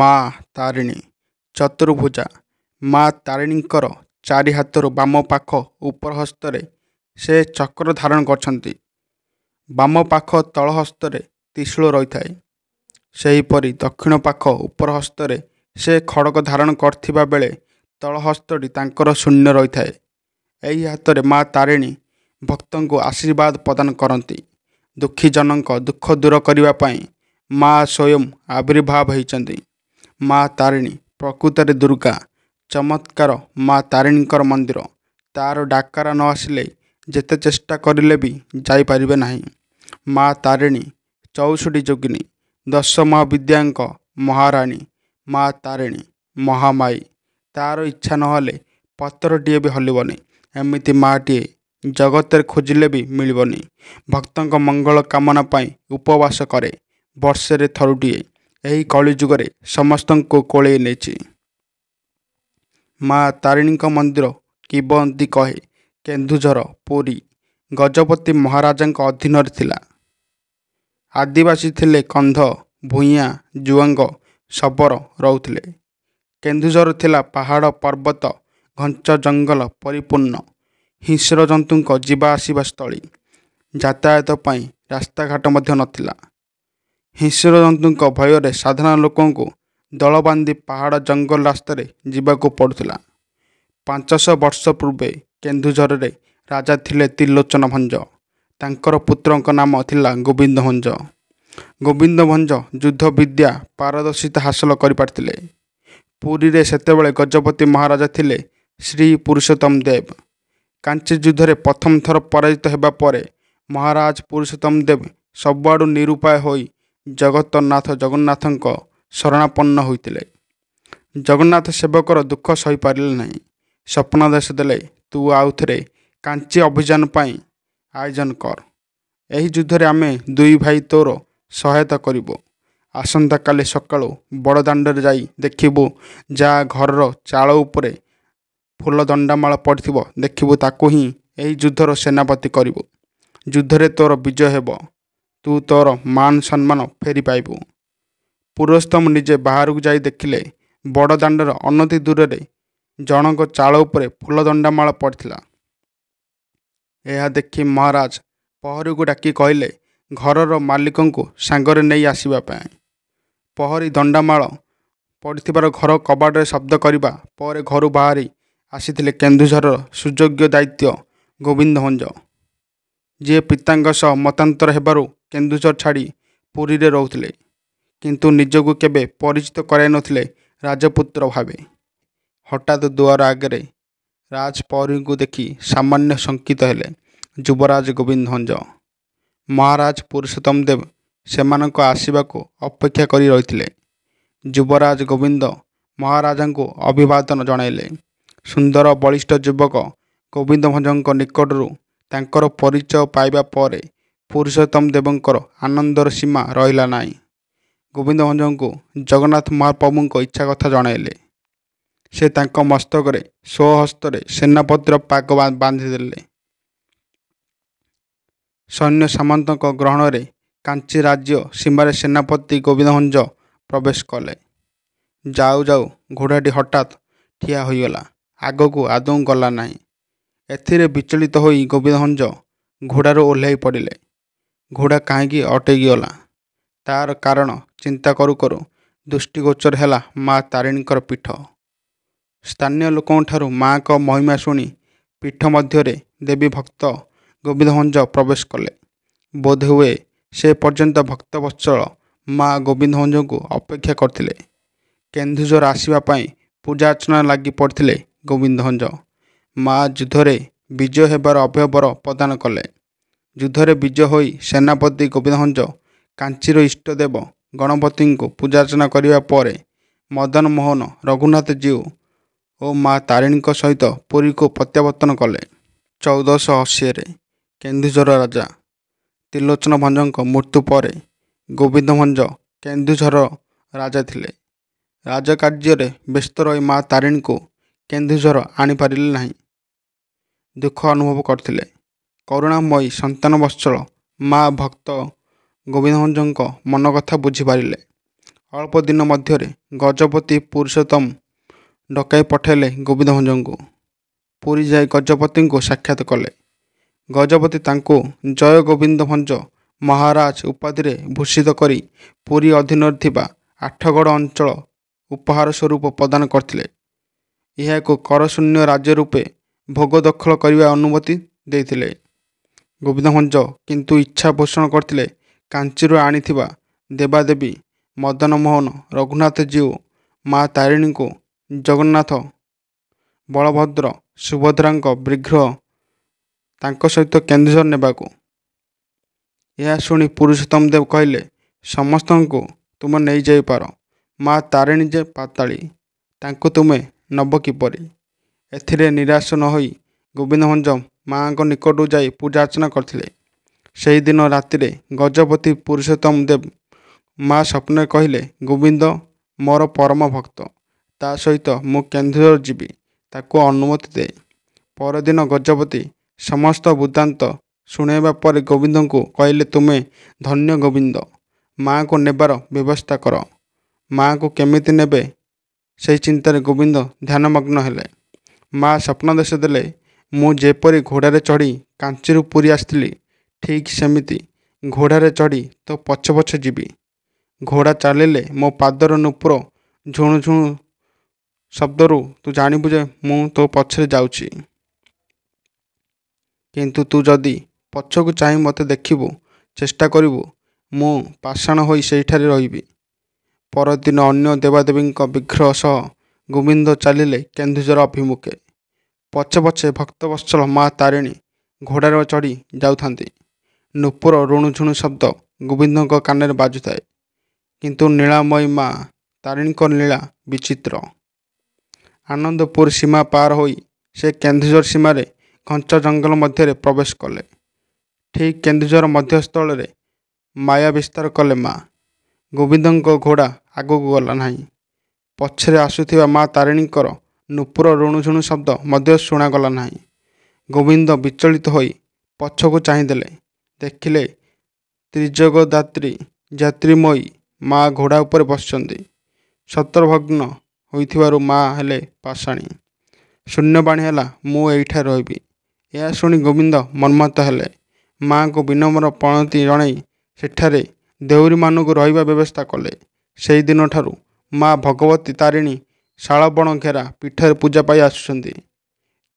ମା ତାରିଣୀ ଚତୁର୍ଭୁଜା ମା ତାରିଣୀଙ୍କର ଚାରି ହାତରୁ ବାମ ପାଖ ଉପର ହସ୍ତରେ ସେ ଚକ୍ର ଧାରଣ କରିଛନ୍ତି ବାମ ପାଖ ତଳ ହସ୍ତରେ ତ୍ରିଶୂଳ ରହିଥାଏ ସେହିପରି ଦକ୍ଷିଣ ପାଖ ଉପର ହସ୍ତରେ ସେ ଖଡ଼ଗ ଧାରଣ କରିଥିବା ବେଳେ ତଳ ହସ୍ତଟି ତାଙ୍କର ଶୂନ୍ୟ ରହିଥାଏ ଏହି ହାତରେ ମା ତାରିଣୀ ଭକ୍ତଙ୍କୁ ଆଶୀର୍ବାଦ ପ୍ରଦାନ କରନ୍ତି ଦୁଃଖୀ ଜନଙ୍କ ଦୁଃଖ ଦୂର କରିବା ପାଇଁ ମା ସ୍ୱୟଂ ଆବିର୍ଭାବ ହୋଇଛନ୍ତି ମା ତାରିଣୀ ପ୍ରକୃତରେ ଦୁର୍ଗା ଚମତ୍କାର ମା ତାରିଣୀଙ୍କର ମନ୍ଦିର ତା'ର ଡାକରା ନ ଆସିଲେ ଯେତେ ଚେଷ୍ଟା କରିଲେ ବି ଯାଇପାରିବେ ନାହିଁ ମା ତାରିଣୀ ଚଉଷଠି ଯୋଗିନୀ ଦଶ ମହାବିଦ୍ୟାଙ୍କ ମହାରାଣୀ ମା ତାରିଣୀ ମହାମାଇ ତା'ର ଇଚ୍ଛା ନହେଲେ ପଥରଟିଏ ବି ହଲିବନି ଏମିତି ମା'ଟିଏ ଜଗତରେ ଖୋଜିଲେ ବି ମିଳିବନି ଭକ୍ତଙ୍କ ମଙ୍ଗଳ କାମନା ପାଇଁ ଉପବାସ କରେ ବର୍ଷରେ ଥରୁଟିଏ ଏହି କଳି ଯୁଗରେ ସମସ୍ତଙ୍କୁ କୋଳେଇ ନେଇଛି ମା ତାରିଣୀଙ୍କ ମନ୍ଦିର କିବନ୍ତି କହେ କେନ୍ଦୁଝର ପୁରୀ ଗଜପତି ମହାରାଜାଙ୍କ ଅଧୀନରେ ଥିଲା ଆଦିବାସୀ ଥିଲେ କନ୍ଧ ଭୂଇଁଆ ଜୁଆଙ୍ଗ ଶବର ରହୁଥିଲେ କେନ୍ଦୁଝର ଥିଲା ପାହାଡ଼ ପର୍ବତ ଘଞ୍ଚ ଜଙ୍ଗଲ ପରିପୂର୍ଣ୍ଣ ହିଂସ୍ର ଜନ୍ତୁଙ୍କ ଯିବା ଆସିବା ସ୍ଥଳୀ ଯାତାୟାତ ପାଇଁ ରାସ୍ତାଘାଟ ମଧ୍ୟ ନଥିଲା ହିଂସ୍ର ଜନ୍ତୁଙ୍କ ଭୟରେ ସାଧାରଣ ଲୋକଙ୍କୁ ଦଳ ବାନ୍ଧି ପାହାଡ଼ ଜଙ୍ଗଲ ରାସ୍ତାରେ ଯିବାକୁ ପଡ଼ୁଥିଲା ପାଞ୍ଚଶହ ବର୍ଷ ପୂର୍ବେ କେନ୍ଦୁଝରରେ ରାଜା ଥିଲେ ତ୍ରିଲୋଚନ ଭଞ୍ଜ ତାଙ୍କର ପୁତ୍ରଙ୍କ ନାମ ଥିଲା ଗୋବିନ୍ଦ ଭଞ୍ଜ ଗୋବିନ୍ଦ ଭଞ୍ଜ ଯୁଦ୍ଧ ବିଦ୍ୟା ପାରଦର୍ଶିତା ହାସଲ କରିପାରିଥିଲେ ପୁରୀରେ ସେତେବେଳେ ଗଜପତି ମହାରାଜା ଥିଲେ ଶ୍ରୀ ପୁରୁଷୋତ୍ତମ ଦେବ କାଞ୍ଚି ଯୁଦ୍ଧରେ ପ୍ରଥମ ଥର ପରାଜିତ ହେବା ପରେ ମହାରାଜ ପୁରୁଷୋତ୍ତମ ଦେବ ସବୁଆଡ଼ୁ ନିରୁପାୟ ହୋଇ ଜଗତନାଥ ଜଗନ୍ନାଥଙ୍କ ଶରଣାପନ୍ନ ହୋଇଥିଲେ ଜଗନ୍ନାଥ ସେବକର ଦୁଃଖ ସହିପାରିଲେ ନାହିଁ ସ୍ୱପ୍ନ ଦେଶ ଦେଲେ ତୁ ଆଉଥରେ କାଞ୍ଚି ଅଭିଯାନ ପାଇଁ ଆୟୋଜନ କର ଏହି ଯୁଦ୍ଧରେ ଆମେ ଦୁଇ ଭାଇ ତୋର ସହାୟତା କରିବୁ ଆସନ୍ତାକାଲି ସକାଳୁ ବଡ଼ଦାଣ୍ଡରେ ଯାଇ ଦେଖିବୁ ଯାହା ଘରର ଚାଳ ଉପରେ ଫୁଲ ଦଣ୍ଡାମାଳ ପଡ଼ିଥିବ ଦେଖିବୁ ତାକୁ ହିଁ ଏହି ଯୁଦ୍ଧର ସେନାପତି କରିବୁ ଯୁଦ୍ଧରେ ତୋର ବିଜୟ ହେବ ତୁ ତୋର ମାନ ସମ୍ମାନ ଫେରିପାଇବୁ ପୁରସ୍ତମ ନିଜେ ବାହାରକୁ ଯାଇ ଦେଖିଲେ ବଡ଼ଦାଣ୍ଡର ଅନତି ଦୂରରେ ଜଣଙ୍କ ଚାଳ ଉପରେ ଫୁଲ ଦଣ୍ଡାମାଳ ପଡ଼ିଥିଲା ଏହା ଦେଖି ମହାରାଜ ପହରୀକୁ ଡାକି କହିଲେ ଘରର ମାଲିକଙ୍କୁ ସାଙ୍ଗରେ ନେଇ ଆସିବା ପାଇଁ ପହରୀ ଦଣ୍ଡାମାଳ ପଡ଼ିଥିବାର ଘର କବାଟରେ ଶବ୍ଦ କରିବା ପରେ ଘରୁ ବାହାରି ଆସିଥିଲେ କେନ୍ଦୁଝରର ସୁଯୋଗ୍ୟ ଦାୟିତ୍ୱ ଗୋବିନ୍ଦ ହଞ୍ଜ ଯିଏ ପିତାଙ୍କ ସହ ମତାନ୍ତର ହେବାରୁ କେନ୍ଦୁଝର ଛାଡ଼ି ପୁରୀରେ ରହୁଥିଲେ କିନ୍ତୁ ନିଜକୁ କେବେ ପରିଚିତ କରାଇନଥିଲେ ରାଜପୁତ୍ର ଭାବେ ହଠାତ୍ ଦୁଆର ଆଗରେ ରାଜପରୀଙ୍କୁ ଦେଖି ସାମାନ୍ୟ ଶଙ୍କିତ ହେଲେ ଯୁବରାଜ ଗୋବିନ୍ଦ ଭଞ୍ଜ ମହାରାଜ ପୁରୁଷୋତ୍ତମ ଦେବ ସେମାନଙ୍କ ଆସିବାକୁ ଅପେକ୍ଷା କରି ରହିଥିଲେ ଯୁବରାଜ ଗୋବିନ୍ଦ ମହାରାଜାଙ୍କୁ ଅଭିବାଦନ ଜଣାଇଲେ ସୁନ୍ଦର ବଳିଷ୍ଠ ଯୁବକ ଗୋବିନ୍ଦ ଭଞ୍ଜଙ୍କ ନିକଟରୁ ତାଙ୍କର ପରିଚୟ ପାଇବା ପରେ ପୁରୁଷୋତ୍ତମ ଦେବଙ୍କର ଆନନ୍ଦର ସୀମା ରହିଲା ନାହିଁ ଗୋବିନ୍ଦ ଭଞ୍ଜଙ୍କୁ ଜଗନ୍ନାଥ ମହାପ୍ରଭୁଙ୍କ ଇଚ୍ଛା କଥା ଜଣାଇଲେ ସେ ତାଙ୍କ ମସ୍ତକରେ ସ୍ୱହସ୍ତରେ ସେନାପତିର ପାଗ ବାନ୍ଧିଦେଲେ ସୈନ୍ୟ ସାମନ୍ତଙ୍କ ଗ୍ରହଣରେ କାଞ୍ଚି ରାଜ୍ୟ ସୀମାରେ ସେନାପତି ଗୋବିନ୍ଦ ଭଞ୍ଜ ପ୍ରବେଶ କଲେ ଯାଉ ଯାଉ ଘୋଡ଼ାଟି ହଠାତ୍ ଠିଆ ହୋଇଗଲା ଆଗକୁ ଆଦୌ ଗଲା ନାହିଁ ଏଥିରେ ବିଚଳିତ ହୋଇ ଗୋବିନ୍ଦହଞ୍ଜ ଘୋଡ଼ାରୁ ଓହ୍ଲାଇ ପଡ଼ିଲେ ଘୋଡ଼ା କାହିଁକି ଅଟକି ଗଲା ତା'ର କାରଣ ଚିନ୍ତା କରୁ କରୁ ଦୃଷ୍ଟିଗୋଚର ହେଲା ମା ତାରିଣୀଙ୍କର ପୀଠ ସ୍ଥାନୀୟ ଲୋକଙ୍କଠାରୁ ମା'ଙ୍କ ମହିମା ଶୁଣି ପୀଠ ମଧ୍ୟରେ ଦେବୀ ଭକ୍ତ ଗୋବିନ୍ଦହଞ୍ଜ ପ୍ରବେଶ କଲେ ବୋଧହୁଏ ସେ ପର୍ଯ୍ୟନ୍ତ ଭକ୍ତବତ୍ସଳ ମା ଗୋବିନ୍ଦହଞ୍ଜଙ୍କୁ ଅପେକ୍ଷା କରିଥିଲେ କେନ୍ଦୁଝର ଆସିବା ପାଇଁ ପୂଜାର୍ଚ୍ଚନା ଲାଗି ପଡ଼ିଥିଲେ ଗୋବିନ୍ଦହଞ୍ଜ ମା ଯୁଦ୍ଧରେ ବିଜୟ ହେବାର ଅଭ୍ୟବର ପ୍ରଦାନ କଲେ ଯୁଦ୍ଧରେ ବିଜୟ ହୋଇ ସେନାପତି ଗୋବିନ୍ଦଭଞ୍ଜ କାଞ୍ଚିର ଇଷ୍ଟଦେବ ଗଣପତିଙ୍କୁ ପୂଜାର୍ଚ୍ଚନା କରିବା ପରେ ମଦନ ମୋହନ ରଘୁନାଥ ଜୀଉ ଓ ମା ତାରିଣୀଙ୍କ ସହିତ ପୁରୀକୁ ପ୍ରତ୍ୟାବର୍ତ୍ତନ କଲେ ଚଉଦଶହ ଅଶୀରେ କେନ୍ଦୁଝର ରାଜା ତ୍ରିଲୋଚନ ଭଞ୍ଜଙ୍କ ମୃତ୍ୟୁ ପରେ ଗୋବିନ୍ଦ ଭଞ୍ଜ କେନ୍ଦୁଝର ରାଜା ଥିଲେ ରାଜକାର୍ଯ୍ୟରେ ବ୍ୟସ୍ତ ରହି ମା ତାରିଣୀଙ୍କୁ କେନ୍ଦୁଝର ଆଣିପାରିଲେ ନାହିଁ ଦୁଃଖ ଅନୁଭବ କରିଥିଲେ କରୁଣାମୟୀ ସନ୍ତାନ ବତ୍ସଳ ମା ଭକ୍ତ ଗୋବିନ୍ଦଙ୍କ ମନ କଥା ବୁଝିପାରିଲେ ଅଳ୍ପ ଦିନ ମଧ୍ୟରେ ଗଜପତି ପୁରୁଷୋତ୍ତମ ଡକାଇ ପଠାଇଲେ ଗୋବିନ୍ଦଭଞ୍ଜଙ୍କୁ ପୁରୀ ଯାଇ ଗଜପତିଙ୍କୁ ସାକ୍ଷାତ କଲେ ଗଜପତି ତାଙ୍କୁ ଜୟ ଗୋବିନ୍ଦ ଭଞ୍ଜ ମହାରାଜ ଉପାଧିରେ ଭୂଷିତ କରି ପୁରୀ ଅଧୀନରେ ଥିବା ଆଠଗଡ଼ ଅଞ୍ଚଳ ଉପହାର ସ୍ୱରୂପ ପ୍ରଦାନ କରିଥିଲେ ଏହା ଏକ କରଶୂନ୍ୟ ରାଜ୍ୟ ରୂପେ ଭୋଗ ଦଖଲ କରିବା ଅନୁମତି ଦେଇଥିଲେ ଗୋବିନ୍ଦ ଭଞ୍ଜ କିନ୍ତୁ ଇଚ୍ଛା ପୋଷଣ କରିଥିଲେ କାଞ୍ଚିରୁ ଆଣିଥିବା ଦେବାଦେବୀ ମଦନ ମୋହନ ରଘୁନାଥ ଜୀଉ ମା ତାରିଣୀଙ୍କୁ ଜଗନ୍ନାଥ ବଳଭଦ୍ର ସୁଭଦ୍ରାଙ୍କ ବିଗ୍ରହ ତାଙ୍କ ସହିତ କେନ୍ଦୁଝର ନେବାକୁ ଏହା ଶୁଣି ପୁରୁଷୋତ୍ତମ ଦେବ କହିଲେ ସମସ୍ତଙ୍କୁ ତୁମେ ନେଇଯାଇପାର ମା ତାରିଣୀ ଯେ ପାତାଳି ତାଙ୍କୁ ତୁମେ ନେବ କିପରି ଏଥିରେ ନିରାଶ ନ ହୋଇ ଗୋବିନ୍ଦ ଭଞ୍ଜମ ମାଆଙ୍କ ନିକଟକୁ ଯାଇ ପୂଜାର୍ଚ୍ଚନା କରିଥିଲେ ସେହିଦିନ ରାତିରେ ଗଜପତି ପୁରୁଷୋତ୍ତମ ଦେବ ମା ସ୍ୱପ୍ନରେ କହିଲେ ଗୋବିନ୍ଦ ମୋର ପରମ ଭକ୍ତ ତା ସହିତ ମୁଁ କେନ୍ଦୁଝର ଯିବି ତାକୁ ଅନୁମତି ଦେ ପରଦିନ ଗଜପତି ସମସ୍ତ ବୃତ୍ତାନ୍ତ ଶୁଣାଇବା ପରେ ଗୋବିନ୍ଦଙ୍କୁ କହିଲେ ତୁମେ ଧନ୍ୟ ଗୋବିନ୍ଦ ମାଆଙ୍କୁ ନେବାର ବ୍ୟବସ୍ଥା କର ମାଆଙ୍କୁ କେମିତି ନେବେ ସେହି ଚିନ୍ତାରେ ଗୋବିନ୍ଦ ଧ୍ୟାନମଗ୍ନ ହେଲେ ମା' ସ୍ୱପ୍ନ ଦେଶ ଦେଲେ ମୁଁ ଯେପରି ଘୋଡ଼ାରେ ଚଢ଼ି କାଞ୍ଚିରୁ ପୁରୀ ଆସିଥିଲି ଠିକ୍ ସେମିତି ଘୋଡ଼ାରେ ଚଢ଼ି ତୋ ପଛେ ପଛେ ଯିବି ଘୋଡ଼ା ଚାଲିଲେ ମୋ ପାଦର ନୂପୁର ଝୁଣୁ ଝୁଣୁ ଶବ୍ଦରୁ ତୁ ଜାଣିବୁ ଯେ ମୁଁ ତୋ ପଛରେ ଯାଉଛି କିନ୍ତୁ ତୁ ଯଦି ପଛକୁ ଚାହିଁ ମୋତେ ଦେଖିବୁ ଚେଷ୍ଟା କରିବୁ ମୁଁ ପାଷାଣ ହୋଇ ସେଇଠାରେ ରହିବି ପରଦିନ ଅନ୍ୟ ଦେବାଦେବୀଙ୍କ ବିଘ୍ରହ ସହ ଗୋବିନ୍ଦ ଚାଲିଲେ କେନ୍ଦୁଝର ଅଭିମୁଖେ ପଛେ ପଛେ ଭକ୍ତବତ୍ସଳ ମା ତାରିଣୀ ଘୋଡ଼ାରେ ଚଢ଼ି ଯାଉଥାନ୍ତି ନୂପୁର ରୁଣୁଝୁଣୁ ଶବ୍ଦ ଗୋବିନ୍ଦଙ୍କ କାନରେ ବାଜୁଥାଏ କିନ୍ତୁ ନୀଳାମୟୀ ମା ତାରିଣୀଙ୍କ ନୀଳା ବିଚିତ୍ର ଆନନ୍ଦପୁର ସୀମା ପାର ହୋଇ ସେ କେନ୍ଦୁଝର ସୀମାରେ ଘଞ୍ଚ ଜଙ୍ଗଲ ମଧ୍ୟରେ ପ୍ରବେଶ କଲେ ଠିକ୍ କେନ୍ଦୁଝର ମଧ୍ୟସ୍ଥଳରେ ମାୟା ବିସ୍ତାର କଲେ ମା ଗୋବିନ୍ଦଙ୍କ ଘୋଡ଼ା ଆଗକୁ ଗଲା ନାହିଁ ପଛରେ ଆସୁଥିବା ମା ତାରିଣୀଙ୍କର ନୂପୁର ରୁଣୁଝୁଣୁ ଶବ୍ଦ ମଧ୍ୟ ଶୁଣାଗଲା ନାହିଁ ଗୋବିନ୍ଦ ବିଚଳିତ ହୋଇ ପଛକୁ ଚାହିଁଦେଲେ ଦେଖିଲେ ତ୍ରିଜଗଦାତ୍ରୀ ଯାତ୍ରୀମୟୀ ମା' ଘୋଡ଼ା ଉପରେ ବସିଛନ୍ତି ଶତ୍ରଭଗ୍ନ ହୋଇଥିବାରୁ ମା' ହେଲେ ପାଷାଣୀ ଶୂନ୍ୟବାଣୀ ହେଲା ମୁଁ ଏଇଠାରେ ରହିବି ଏହା ଶୁଣି ଗୋବିନ୍ଦ ମନ୍ମତ ହେଲେ ମା'ଙ୍କୁ ବିନମ୍ର ପଣତି ଜଣାଇ ସେଠାରେ ଦେଉରୀମାନଙ୍କୁ ରହିବା ବ୍ୟବସ୍ଥା କଲେ ସେହିଦିନଠାରୁ ମା' ଭଗବତୀ ତାରିଣୀ ଶାଳବଣ ଘେରା ପୀଠରେ ପୂଜା ପାଇ ଆସୁଛନ୍ତି